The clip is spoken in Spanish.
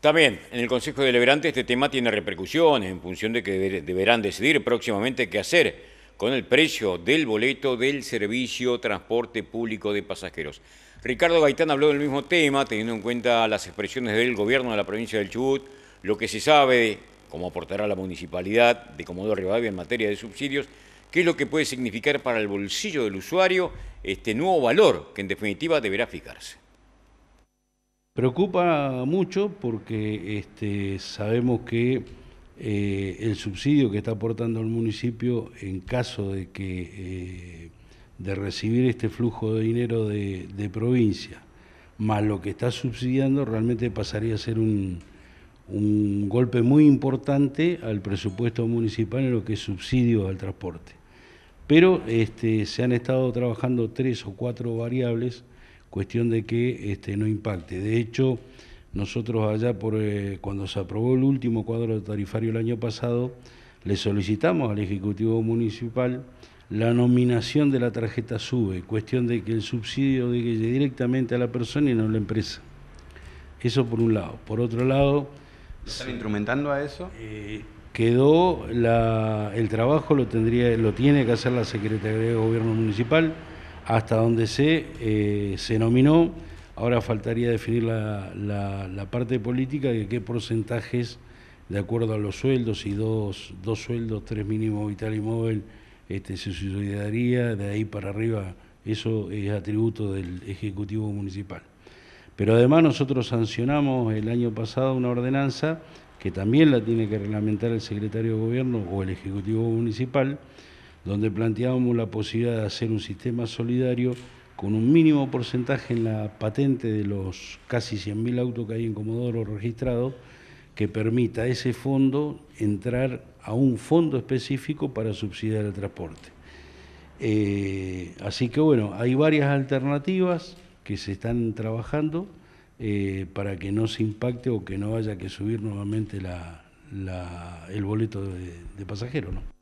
También, en el Consejo Deliberante este tema tiene repercusiones en función de que deberán decidir próximamente qué hacer con el precio del boleto del servicio transporte público de pasajeros. Ricardo Gaitán habló del mismo tema, teniendo en cuenta las expresiones del gobierno de la provincia del Chubut, lo que se sabe, cómo aportará la municipalidad de Comodoro Rivadavia en materia de subsidios, qué es lo que puede significar para el bolsillo del usuario este nuevo valor que en definitiva deberá fijarse. Preocupa mucho porque este, sabemos que eh, el subsidio que está aportando el municipio en caso de que eh, de recibir este flujo de dinero de, provincia, más lo que está subsidiando, realmente pasaría a ser un, un golpe muy importante al presupuesto municipal en lo que es subsidio al transporte. Pero este, se han estado trabajando tres o cuatro variables cuestión de que este, no impacte. De hecho, nosotros allá por eh, cuando se aprobó el último cuadro tarifario el año pasado, le solicitamos al Ejecutivo Municipal la nominación de la tarjeta SUBE, cuestión de que el subsidio llegue directamente a la persona y no a la empresa. Eso por un lado. Por otro lado... ¿Están instrumentando a eso? Eh, quedó el trabajo lo tendría lo tiene que hacer la Secretaría de Gobierno Municipal hasta donde sé, eh, se nominó. Ahora faltaría definir la, parte política de qué porcentajes, de acuerdo a los sueldos, y dos, sueldos, tres mínimos vital y móvil, este, se subsidiaría. de ahí para arriba, eso es atributo del Ejecutivo Municipal. Pero además nosotros sancionamos el año pasado una ordenanza que también la tiene que reglamentar el secretario de Gobierno o el Ejecutivo Municipal, donde planteábamos la posibilidad de hacer un sistema solidario con un mínimo porcentaje en la patente de los casi 100.000 autos que hay en Comodoro registrados, que permita a ese fondo entrar a un fondo específico para subsidiar el transporte. Eh, así que bueno, hay varias alternativas que se están trabajando eh, para que no se impacte o que no haya que subir nuevamente la, el boleto de, de pasajero. ¿no?